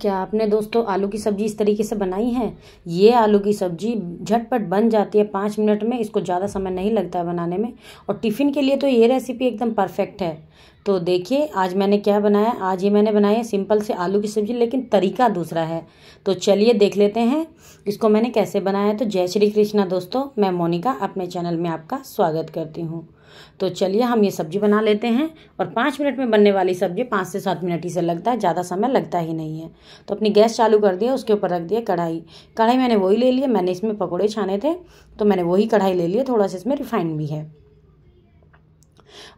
क्या आपने दोस्तों आलू की सब्ज़ी इस तरीके से बनाई है ये आलू की सब्ज़ी झटपट बन जाती है पाँच मिनट में इसको ज़्यादा समय नहीं लगता है बनाने में और टिफ़िन के लिए तो ये रेसिपी एकदम परफेक्ट है तो देखिए आज मैंने क्या बनाया आज ये मैंने बनाया सिंपल से आलू की सब्ज़ी लेकिन तरीका दूसरा है तो चलिए देख लेते हैं इसको मैंने कैसे बनाया तो जय श्री कृष्णा दोस्तों मैं मोनिका अपने चैनल में आपका स्वागत करती हूँ तो चलिए हम ये सब्ज़ी बना लेते हैं और पाँच मिनट में बनने वाली सब्ज़ी पाँच से सात मिनट ही से लगता है ज़्यादा समय लगता ही नहीं है तो अपनी गैस चालू कर दिया उसके ऊपर रख दिया कढ़ाई कढ़ाई मैंने वही ले लिया मैंने इसमें पकौड़े छाने थे तो मैंने वही कढ़ाई ले लिया थोड़ा सा इसमें रिफाइंड भी है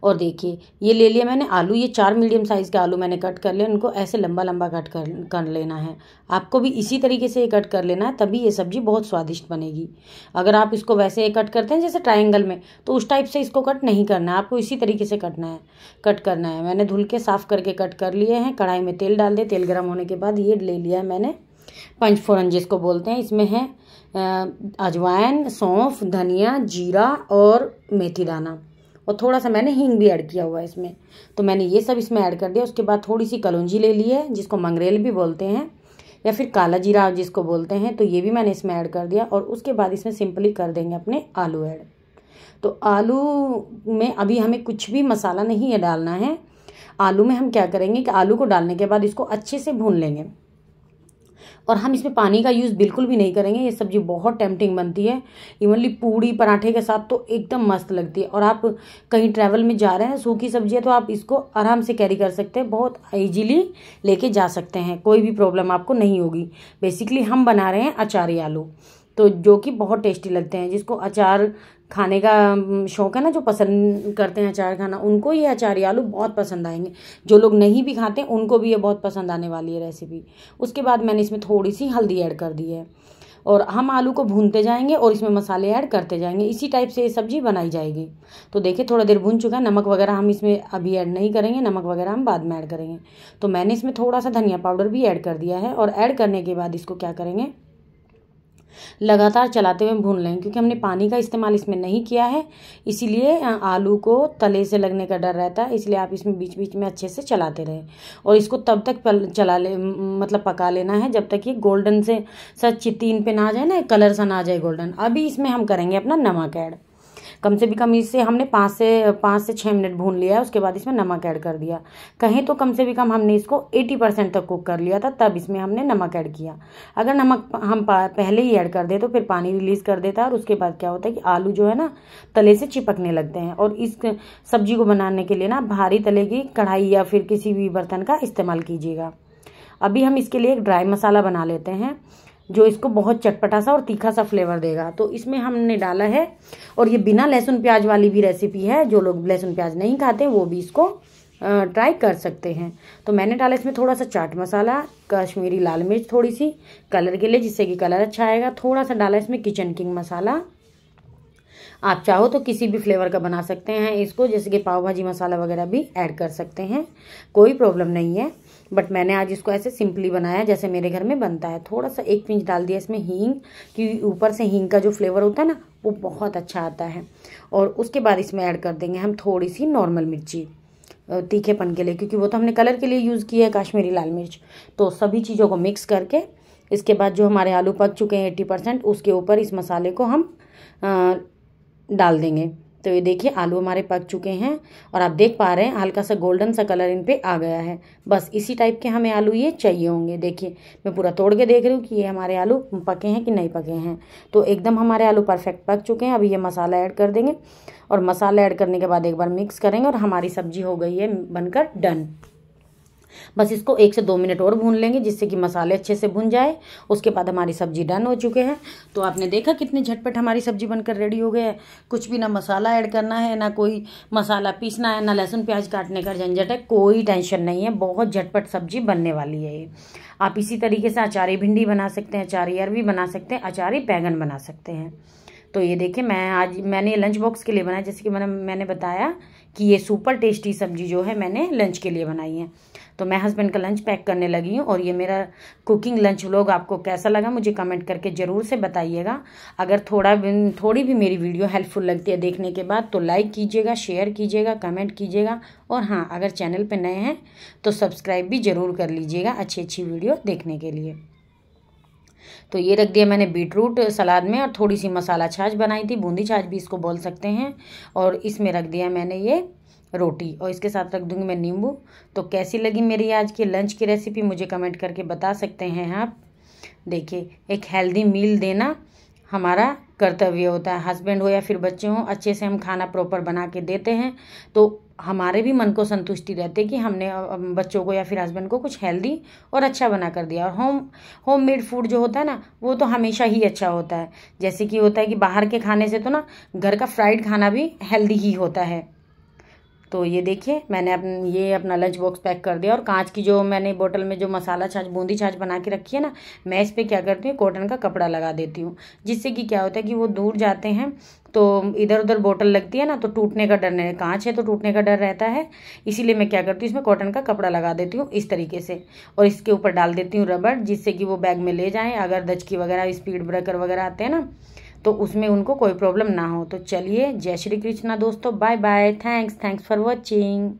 और देखिए ये ले लिया मैंने आलू ये चार मीडियम साइज़ के आलू मैंने कट कर लिए उनको ऐसे लंबा लंबा कट कर कर लेना है आपको भी इसी तरीके से ये कट कर लेना है तभी ये सब्ज़ी बहुत स्वादिष्ट बनेगी अगर आप इसको वैसे कट करते हैं जैसे ट्राइंगल में तो उस टाइप से इसको कट नहीं करना है आपको इसी तरीके से कटना है कट करना है मैंने धुल के साफ़ करके कट कर लिए हैं कढ़ाई में तेल डाल दिया तेल गर्म होने के बाद ये ले लिया है मैंने पंचफोरन जिसको बोलते हैं इसमें है अजवाइन सौंफ धनिया जीरा और मेथी दाना और थोड़ा सा मैंने हींग भी ऐड किया हुआ है इसमें तो मैंने ये सब इसमें ऐड कर दिया उसके बाद थोड़ी सी कलौजी ले ली है जिसको मंगरेल भी बोलते हैं या फिर काला जीरा जिसको बोलते हैं तो ये भी मैंने इसमें ऐड कर दिया और उसके बाद इसमें सिंपली कर देंगे अपने आलू ऐड तो आलू में अभी हमें कुछ भी मसाला नहीं है डालना है आलू में हम क्या करेंगे कि आलू को डालने के बाद इसको अच्छे से भून लेंगे और हम इसमें पानी का यूज़ बिल्कुल भी नहीं करेंगे ये सब्ज़ी बहुत टेम्पटिंग बनती है इवनली पूड़ी पराठे के साथ तो एकदम मस्त लगती है और आप कहीं ट्रैवल में जा रहे हैं सूखी सब्जी है तो आप इसको आराम से कैरी कर सकते हैं बहुत ईजीली लेके जा सकते हैं कोई भी प्रॉब्लम आपको नहीं होगी बेसिकली हम बना रहे हैं अचारी आलू तो जो कि बहुत टेस्टी लगते हैं जिसको अचार खाने का शौक है ना जो पसंद करते हैं अचार खाना उनको ये अचार आलू बहुत पसंद आएंगे जो लोग नहीं भी खाते उनको भी ये बहुत पसंद आने वाली है रेसिपी उसके बाद मैंने इसमें थोड़ी सी हल्दी ऐड कर दी है और हम आलू को भूनते जाएंगे और इसमें मसाले ऐड करते जाएंगे इसी टाइप से ये सब्ज़ी बनाई जाएगी तो देखिए थोड़ा देर भून चुका है नमक वगैरह हम इसमें अभी ऐड नहीं करेंगे नमक वगैरह हम बाद में ऐड करेंगे तो मैंने इसमें थोड़ा सा धनिया पाउडर भी ऐड कर दिया है और ऐड करने के बाद इसको क्या करेंगे लगातार चलाते हुए भून लें क्योंकि हमने पानी का इस्तेमाल इसमें नहीं किया है इसीलिए आलू को तले से लगने का डर रहता है इसलिए आप इसमें बीच बीच में अच्छे से चलाते रहें और इसको तब तक चला ले मतलब पका लेना है जब तक ये गोल्डन से सच चित्तीन पे ना आ जाए ना कलर सा ना आ जाए गोल्डन अभी इसमें हम करेंगे अपना नमक ऐड कम से भी कम इसे हमने पाँच से पाँच से छः मिनट भून लिया है उसके बाद इसमें नमक ऐड कर दिया कहीं तो कम से भी कम हमने इसको एटी परसेंट तक कुक कर लिया था तब इसमें हमने नमक ऐड किया अगर नमक हम पहले ही ऐड कर दे तो फिर पानी रिलीज़ कर देता है और उसके बाद क्या होता है कि आलू जो है ना तले से चिपकने लगते हैं और इस सब्जी को बनाने के लिए ना भारी तले की कढ़ाई या फिर किसी भी बर्तन का इस्तेमाल कीजिएगा अभी हम इसके लिए एक ड्राई मसाला बना लेते हैं जो इसको बहुत चटपटा सा और तीखा सा फ्लेवर देगा तो इसमें हमने डाला है और ये बिना लहसुन प्याज वाली भी रेसिपी है जो लोग लहसुन प्याज नहीं खाते वो भी इसको ट्राई कर सकते हैं तो मैंने डाला इसमें थोड़ा सा चाट मसाला कश्मीरी लाल मिर्च थोड़ी सी कलर के लिए जिससे कि कलर अच्छा आएगा थोड़ा सा डाला इसमें किचन किंग मसाला आप चाहो तो किसी भी फ्लेवर का बना सकते हैं इसको जैसे कि पाव भाजी मसाला वगैरह भी ऐड कर सकते हैं कोई प्रॉब्लम नहीं है बट मैंने आज इसको ऐसे सिंपली बनाया जैसे मेरे घर में बनता है थोड़ा सा एक पिंच डाल दिया इसमें हींग क्योंकि ऊपर से हींग का जो फ्लेवर होता है ना वो बहुत अच्छा आता है और उसके बाद इसमें ऐड कर देंगे हम थोड़ी सी नॉर्मल मिर्ची तीखेपन के लिए क्योंकि वो तो हमने कलर के लिए यूज़ किया है काश्मीरी लाल मिर्च तो सभी चीज़ों को मिक्स करके इसके बाद जो हमारे आलू पक चुके हैं एट्टी परसेंट उसके ऊपर इस मसाले को हम आ, डाल देंगे तो ये देखिए आलू हमारे पक चुके हैं और आप देख पा रहे हैं हल्का सा गोल्डन सा कलर इन पर आ गया है बस इसी टाइप के हमें आलू ये चाहिए होंगे देखिए मैं पूरा तोड़ के देख रही हूँ कि ये हमारे आलू पके हैं कि नहीं पके हैं तो एकदम हमारे आलू परफेक्ट पक चुके हैं अभी ये मसाला ऐड कर देंगे और मसाला ऐड करने के बाद एक बार मिक्स करेंगे और हमारी सब्जी हो गई है बनकर डन बस इसको एक से दो मिनट और भून लेंगे जिससे कि मसाले अच्छे से भुन जाए उसके बाद हमारी सब्जी डन हो चुके हैं तो आपने देखा कितने झटपट हमारी सब्जी बनकर रेडी हो गई है कुछ भी ना मसाला ऐड करना है ना कोई मसाला पीसना है ना लहसुन प्याज काटने का झंझट है कोई टेंशन नहीं है बहुत झटपट सब्जी बनने वाली है ये आप इसी तरीके से अचारी भिंडी बना सकते हैं अचारी अरवी बना सकते हैं अचारी बैंगन बना सकते हैं तो ये देखिए मैं आज मैंने लंच बॉक्स के लिए बनाया जैसे कि मैंने मैंने बताया कि ये सुपर टेस्टी सब्जी जो है मैंने लंच के लिए बनाई है तो मैं हस्बैंड का लंच पैक करने लगी हूँ और ये मेरा कुकिंग लंच व्लॉग आपको कैसा लगा मुझे कमेंट करके ज़रूर से बताइएगा अगर थोड़ा थोड़ी भी मेरी वीडियो हेल्पफुल लगती है देखने के बाद तो लाइक कीजिएगा शेयर कीजिएगा कमेंट कीजिएगा और हाँ अगर चैनल पर नए हैं तो सब्सक्राइब भी ज़रूर कर लीजिएगा अच्छी अच्छी वीडियो देखने के लिए तो ये रख दिया मैंने बीट रूट सलाद में और थोड़ी सी मसाला छाछ बनाई थी बूंदी छाछ भी इसको बोल सकते हैं और इसमें रख दिया मैंने ये रोटी और इसके साथ रख दूंगी मैं नींबू तो कैसी लगी मेरी आज की लंच की रेसिपी मुझे कमेंट करके बता सकते हैं आप देखिए एक हेल्दी मील देना हमारा कर्तव्य होता है हस्बैंड हो या फिर बच्चे हों अच्छे से हम खाना प्रॉपर बना के देते हैं तो हमारे भी मन को संतुष्टि रहती है कि हमने बच्चों को या फिर हस्बैंड को कुछ हेल्दी और अच्छा बना कर दिया और होम होम मेड फूड जो होता है ना वो तो हमेशा ही अच्छा होता है जैसे कि होता है कि बाहर के खाने से तो ना घर का फ्राइड खाना भी हेल्दी ही होता है तो ये देखिए मैंने अपन ये अपना लंच बॉक्स पैक कर दिया और कांच की जो मैंने बोतल में जो मसाला छाछ बूंदी छाछ बना के रखी है ना मैं इस पर क्या करती हूँ कॉटन का कपड़ा लगा देती हूँ जिससे कि क्या होता है कि वो दूर जाते हैं तो इधर उधर बोतल लगती है ना तो टूटने का डर नहीं कांच है तो टूटने का डर रहता है इसीलिए मैं क्या करती हूँ इसमें कॉटन का कपड़ा लगा देती हूँ इस तरीके से और इसके ऊपर डाल देती हूँ रबड़ जिससे कि वो बैग में ले जाएँ अगर दचकी वगैरह स्पीड ब्रेकर वगैरह आते हैं ना तो उसमें उनको कोई प्रॉब्लम ना हो तो चलिए जय श्री कृष्णा दोस्तों bye bye thanks thanks for watching